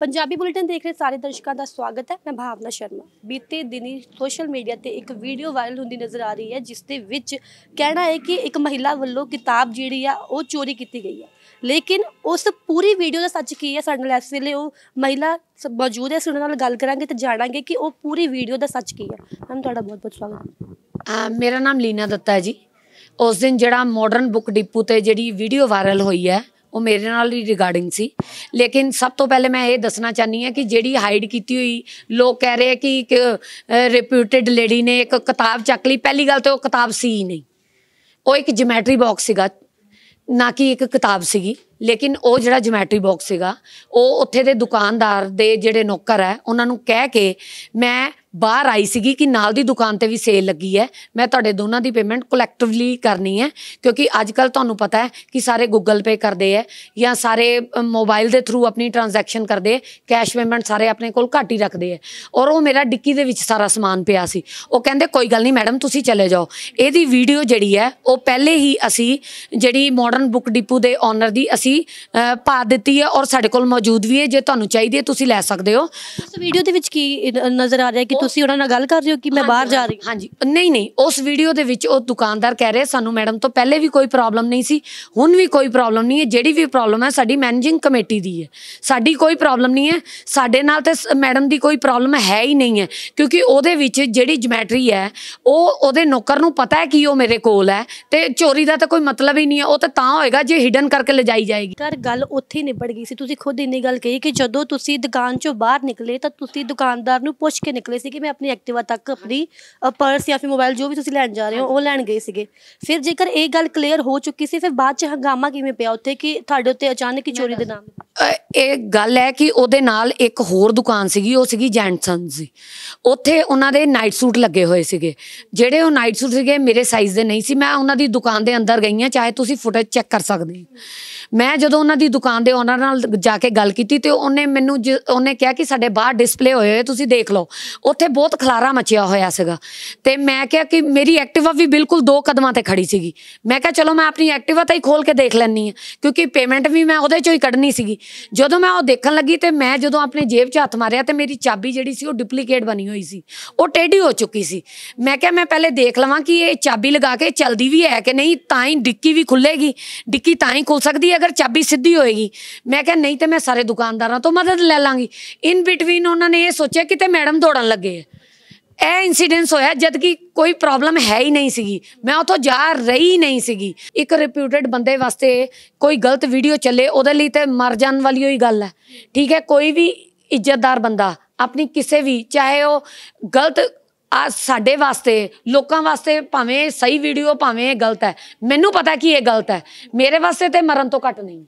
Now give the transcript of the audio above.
Punjabi bulletin ਦੇਖ ਰਹੇ ਸਾਰੇ ਦਰਸ਼ਕਾਂ ਦਾ ਸਵਾਗਤ ਹੈ ਮੈਂ ਭਾਵਨਾ ਸ਼ਰਮਾ ਬੀਤੇ ਦਿਨੀ ਸੋਸ਼ਲ ਮੀਡੀਆ ਤੇ ਇੱਕ ਵੀਡੀਓ ਵਾਇਰਲ ਹੁੰਦੀ ਨਜ਼ਰ ਆ ਰਹੀ ਹੈ ਜਿਸ ਦੇ ਵਿੱਚ ਕਹਿਣਾ ਹੈ ਕਿ ਇੱਕ ਮਹਿਲਾ ਵੱਲੋਂ ਕਿਤਾਬ ਜਿਹੜੀ ਆ ਉਹ ਚੋਰੀ ਕੀਤੀ ਗਈ ਹੈ ਲੇਕਿਨ ਉਸ ਪੂਰੀ ਵੀਡੀਓ ਦਾ ਸੱਚ ਕੀ ਹੈ ਸਾਡੇ ਨਾਲ ਇਸ ਵੇਲੇ ਉਹ ਮਹਿਲਾ ਮੌਜੂਦ ਹੈ ਸੁਣਨ ਨਾਲ ਗੱਲ ਕਰਾਂਗੇ ਤੇ ਜਾਣਾਂਗੇ ਕਿ ਉਹ ਪੂਰੀ ਵੀਡੀਓ ਦਾ ਸੱਚ ਕੀ ਹੈ ਮੈਂ ਤੁਹਾਡਾ ਬਹੁਤ ਬਹੁਤ ਸਵਾਗਤ ਮੇਰਾ ਨਾਮ ਲੀਨਾ ਦੱਤਾ ਹੈ ਜੀ ਉਸ ਦਿਨ ਜਿਹੜਾ ਮਾਡਰਨ ਬੁੱਕ ਡਿਪੂ ਤੇ ਜਿਹੜੀ ਵੀਡੀਓ ਵਾਇਰਲ ਹੋਈ ਹੈ ਉਹ ਮੇਰੇ ਨਾਲ ਹੀ ਰਿਗਾਰਡਿੰਗ ਸੀ ਲੇਕਿਨ ਸਭ ਤੋਂ ਪਹਿਲੇ ਮੈਂ ਇਹ ਦੱਸਣਾ ਚਾਹਨੀ ਹੈ ਕਿ ਜਿਹੜੀ ਹਾਈਡ ਕੀਤੀ ਹੋਈ ਲੋਕ ਕਹਿ ਰਹੇ ਕਿ ਇੱਕ ਰਿਪਿਊਟਡ ਲੇਡੀ ਨੇ ਇੱਕ ਕਿਤਾਬ ਚੱਕ ਲਈ ਪਹਿਲੀ ਗੱਲ ਤੇ ਉਹ ਕਿਤਾਬ ਸੀ ਹੀ ਨਹੀਂ ਉਹ ਇੱਕ ਜਿਓਮੈਟਰੀ ਬਾਕਸ ਸੀਗਾ ਨਾ ਕਿ ਇੱਕ ਕਿਤਾਬ ਸੀਗੀ ਲੇਕਿਨ ਉਹ ਜਿਹੜਾ ਜਮੈਟਰੀ ਬਾਕਸ ਸੀਗਾ ਉਹ ਉੱਥੇ ਦੇ ਦੁਕਾਨਦਾਰ ਦੇ ਜਿਹੜੇ ਨੌਕਰ ਹੈ ਉਹਨਾਂ ਨੂੰ ਕਹਿ ਕੇ ਮੈਂ ਬਾਹਰ ਆਈ ਸੀਗੀ ਕਿ ਨਾਲ ਦੀ ਦੁਕਾਨ ਤੇ ਵੀ ਸੇਲ ਲੱਗੀ ਹੈ ਮੈਂ ਤੁਹਾਡੇ ਦੋਨਾਂ ਦੀ ਪੇਮੈਂਟ ਕਲੈਕਟਿਵਲੀ ਕਰਨੀ ਹੈ ਕਿਉਂਕਿ ਅੱਜ ਕੱਲ ਤੁਹਾਨੂੰ ਪਤਾ ਹੈ ਕਿ ਸਾਰੇ ਗੂਗਲ ਪੇ ਕਰਦੇ ਐ ਜਾਂ ਸਾਰੇ ਮੋਬਾਈਲ ਦੇ ਥਰੂ ਆਪਣੀ ਟ੍ਰਾਂਜੈਕਸ਼ਨ ਕਰਦੇ ਕੈਸ਼ ਪੇਮੈਂਟ ਸਾਰੇ ਆਪਣੇ ਕੋਲ ਘੱਟ ਹੀ ਰੱਖਦੇ ਐ ਔਰ ਉਹ ਮੇਰਾ ਡਿੱਕੀ ਦੇ ਵਿੱਚ ਸਾਰਾ ਸਮਾਨ ਪਿਆ ਸੀ ਉਹ ਕਹਿੰਦੇ ਕੋਈ ਗੱਲ ਨਹੀਂ ਮੈਡਮ ਤੁਸੀਂ ਚਲੇ ਜਾਓ ਇਹਦੀ ਵੀਡੀਓ ਜਿਹੜੀ ਐ ਉਹ ਪਹਿਲੇ ਹੀ ਅਸੀਂ ਜਿਹੜੀ ਮਾਡਰਨ ਬੁੱਕ ਡਿਪੂ ਦੇ ਓਨਰ ਦੀ ਅਸੀਂ ਅਸੀਂ ਪਾ ਦਿੱਤੀ ਹੈ ਔਰ ਸਾਡੇ ਕੋਲ ਮੌਜੂਦ ਵੀ ਹੈ ਜੇ ਤੁਹਾਨੂੰ ਚਾਹੀਦੀ ਹੈ ਤੁਸੀਂ ਲੈ ਸਕਦੇ ਹੋ ਉਸ ਵੀਡੀਓ ਦੇ ਵਿੱਚ ਕੀ ਨਜ਼ਰ ਆ ਰਿਹਾ ਕਿ ਤੁਸੀਂ ਉਹਨਾਂ ਨਾਲ ਗੱਲ ਕਰ ਰਹੇ ਹੋ ਕਿ ਮੈਂ ਬਾਹਰ ਜਾ ਰਹੀ ਹਾਂਜੀ ਨਹੀਂ ਨਹੀਂ ਉਸ ਵੀਡੀਓ ਦੇ ਵਿੱਚ ਉਹ ਦੁਕਾਨਦਾਰ ਕਹਿ ਰਿਹਾ ਸਾਨੂੰ ਮੈਡਮ ਤੋਂ ਪਹਿਲੇ ਵੀ ਕੋਈ ਪ੍ਰੋਬਲਮ ਨਹੀਂ ਸੀ ਹੁਣ ਵੀ ਕੋਈ ਪ੍ਰੋਬਲਮ ਨਹੀਂ ਹੈ ਜਿਹੜੀ ਵੀ ਪ੍ਰੋਬਲਮ ਹੈ ਸਾਡੀ ਮੈਨੇਜਿੰਗ ਕਮੇਟੀ ਦੀ ਹੈ ਸਾਡੀ ਕੋਈ ਪ੍ਰੋਬਲਮ ਨਹੀਂ ਹੈ ਸਾਡੇ ਨਾਲ ਤੇ ਮੈਡਮ ਦੀ ਕੋਈ ਪ੍ਰੋਬਲਮ ਹੈ ਹੀ ਨਹੀਂ ਹੈ ਕਿਉਂਕਿ ਉਹਦੇ ਵਿੱਚ ਜਿਹੜੀ ਜਮੈਟਰੀ ਹੈ ਉਹ ਉਹਦੇ ਨੌਕਰ ਨੂੰ ਪਤਾ ਹੈ ਕਿ ਉਹ ਮੇਰੇ ਕੋਲ ਹੈ ਤੇ ਚੋਰੀ ਦਾ ਤਾਂ ਕੋਈ ਮਤਲਬ ਹੀ ਨਹੀਂ ਹੈ ਉਹ ਤਾਂ ਤਾਂ ਹੋਏਗਾ ਜੇ ਹਿਡਨ ਕਰਕੇ ਲਜਾਈ ਜਾਏ ਜਾਏਗੀ ਪਰ ਗੱਲ ਉੱਥੇ ਨਿਬੜ ਗਈ ਸੀ ਤੁਸੀਂ ਖੁਦ ਇੰਨੀ ਗੱਲ ਕਹੀ ਕਿ ਜਦੋਂ ਤੁਸੀਂ ਦੁਕਾਨ ਚੋਂ ਬਾਹਰ ਨਿਕਲੇ ਤਾਂ ਤੁਸੀਂ ਦੁਕਾਨਦਾਰ ਨੂੰ ਪੁੱਛ ਕੇ ਨਿਕਲੇ ਸੀ ਕਿ ਮੈਂ ਆਪਣੀ ਐਕਟਿਵਾ ਤੱਕ ਆਪਣੀ ਪਰਸ ਜਾਂ ਫਿਰ ਮੋਬਾਈਲ ਜੋ ਵੀ ਤੁਸੀਂ ਲੈਣ ਜਾ ਰਹੇ ਹੋ ਉਹ ਲੈਣ ਗਏ ਸੀਗੇ ਫਿਰ ਜੇਕਰ ਇਹ ਗੱਲ ਕਲੀਅਰ ਹੋ ਚੁੱਕੀ ਸੀ ਫਿਰ ਬਾਅਦ ਚ ਹੰਗਾਮਾ ਕਿਵੇਂ ਪਿਆ ਉੱਥੇ ਕਿ ਤੁਹਾਡੇ ਉੱਤੇ ਅਚਾਨਕ ਹੀ ਚੋਰੀ ਦੇ ਨਾਮ ਇਹ ਗੱਲ ਹੈ ਕਿ ਉਹਦੇ ਨਾਲ ਇੱਕ ਹੋਰ ਦੁਕਾਨ ਸੀਗੀ ਉਹ ਸੀਗੀ ਜੈਂਟਸਨ ਸੀ ਉੱਥੇ ਉਹਨਾਂ ਦੇ ਨਾਈਟ ਸੂਟ ਲੱਗੇ ਹੋਏ ਸੀਗੇ ਜਿਹੜੇ ਉਹ ਨਾਈਟ ਸੂਟ ਸੀਗੇ ਮੇਰੇ ਸਾਈਜ਼ ਦੇ ਨਹੀਂ ਸੀ ਮੈਂ ਉਹਨਾਂ ਦੀ ਦੁਕਾਨ ਦੇ ਅੰਦਰ ਗਈ ਆ ਚਾਹੇ ਤੁਸੀਂ ਫੁਟੇਜ ਚੈੱਕ ਕਰ ਸਕਦੇ ਮੈਂ ਮੈਂ ਜਦੋਂ ਉਹਨਾਂ ਦੀ ਦੁਕਾਨ ਦੇ ਓਨਰ ਨਾਲ ਜਾ ਕੇ ਗੱਲ ਕੀਤੀ ਤੇ ਉਹਨੇ ਮੈਨੂੰ ਉਹਨੇ ਕਿਹਾ ਕਿ ਸਾਡੇ ਬਾਹਰ ਡਿਸਪਲੇ ਹੋਏ ਹੋਏ ਤੁਸੀਂ ਦੇਖ ਲਓ ਉੱਥੇ ਬਹੁਤ ਖਲਾਰਾ ਮਚਿਆ ਹੋਇਆ ਸੀਗਾ ਤੇ ਮੈਂ ਕਿਹਾ ਕਿ ਮੇਰੀ ਐਕਟਿਵਾ ਵੀ ਬਿਲਕੁਲ ਦੋ ਕਦਮਾਂ ਤੇ ਖੜੀ ਸੀਗੀ ਮੈਂ ਕਿਹਾ ਚਲੋ ਮੈਂ ਆਪਣੀ ਐਕਟਿਵਾ ਤਾਂ ਹੀ ਖੋਲ ਕੇ ਦੇਖ ਲੈਣੀ ਆ ਕਿਉਂਕਿ ਪੇਮੈਂਟ ਵੀ ਮੈਂ ਉਹਦੇ ਚੋਂ ਹੀ ਕੱਢਣੀ ਸੀਗੀ ਜਦੋਂ ਮੈਂ ਉਹ ਦੇਖਣ ਲੱਗੀ ਤੇ ਮੈਂ ਜਦੋਂ ਆਪਣੇ ਜੇਬ 'ਚ ਹੱਥ ਮਾਰਿਆ ਤੇ ਮੇਰੀ ਚਾਬੀ ਜਿਹੜੀ ਸੀ ਉਹ ਡੁਪਲੀਕੇਟ ਬਣੀ ਹੋਈ ਸੀ ਉਹ ਟੇਢੀ ਹੋ ਚੁੱਕੀ ਸੀ ਮੈਂ ਕਿਹਾ ਮੈਂ ਪਹਿਲੇ ਦੇਖ ਲਵਾਂ ਕਿ ਇਹ ਚਾਬੀ ਲਗਾ ਕੇ ਚਲਦੀ ਵੀ ਹੈ ਕਿ ਨਹੀਂ ਤਾਂ ਹੀ ਡਿੱਕੀ ਵੀ ਖੁੱਲੇਗੀ ਡਿੱਕੀ ਤਾਂ ਹੀ ਖੁੱਲ ਸਕਦੀ ਹੈ ਅਗਰ ਚਾਬੀ ਸਿੱਧੀ ਹੋਏਗੀ ਮੈਂ ਕਿਹਾ ਨਹੀਂ ਤੇ ਮੈਂ ਸਾਰੇ ਦੁਕਾਨਦਾਰਾਂ ਤੋਂ ਮਦਦ ਲੈ ਲਾਂਗੀ ਇਨ ਬਿਟਵੀਨ ਉਹਨਾਂ ਨੇ ਇਹ ਸੋਚਿਆ ਕਿ ਤੇ ਮੈਡਮ ਦੌੜਨ ਲੱਗੇ ਐ ਇਹ ਇਨਸੀਡੈਂਸ ਹੋਇਆ ਜਦ ਕਿ ਕੋਈ ਪ੍ਰੋਬਲਮ ਹੈ ਹੀ ਨਹੀਂ ਸੀਗੀ ਮੈਂ ਉਥੋਂ ਜਾ ਰਹੀ ਨਹੀਂ ਸੀਗੀ ਇੱਕ ਰਿਪਿਊਟਡ ਬੰਦੇ ਵਾਸਤੇ ਕੋਈ ਗਲਤ ਵੀਡੀਓ ਚੱਲੇ ਉਹਦੇ ਲਈ ਤੇ ਮਰ ਜਾਣ ਵਾਲੀ ਹੋਈ ਗੱਲ ਹੈ ਠੀਕ ਹੈ ਕੋਈ ਵੀ ਇੱਜ਼ਤਦਾਰ ਬੰਦਾ ਆਪਣੀ ਕਿਸੇ ਵੀ ਚਾਹੇ ਉਹ ਗਲਤ ਆ ਸਾਡੇ ਵਾਸਤੇ ਲੋਕਾਂ ਵਾਸਤੇ ਭਾਵੇਂ ਸਹੀ ਵੀਡੀਓ ਭਾਵੇਂ ਗਲਤ ਹੈ ਮੈਨੂੰ ਪਤਾ ਕਿ ਇਹ ਗਲਤ ਹੈ ਮੇਰੇ ਵਾਸਤੇ ਤੇ ਮਰਨ ਤੋਂ ਘੱਟ ਨਹੀਂ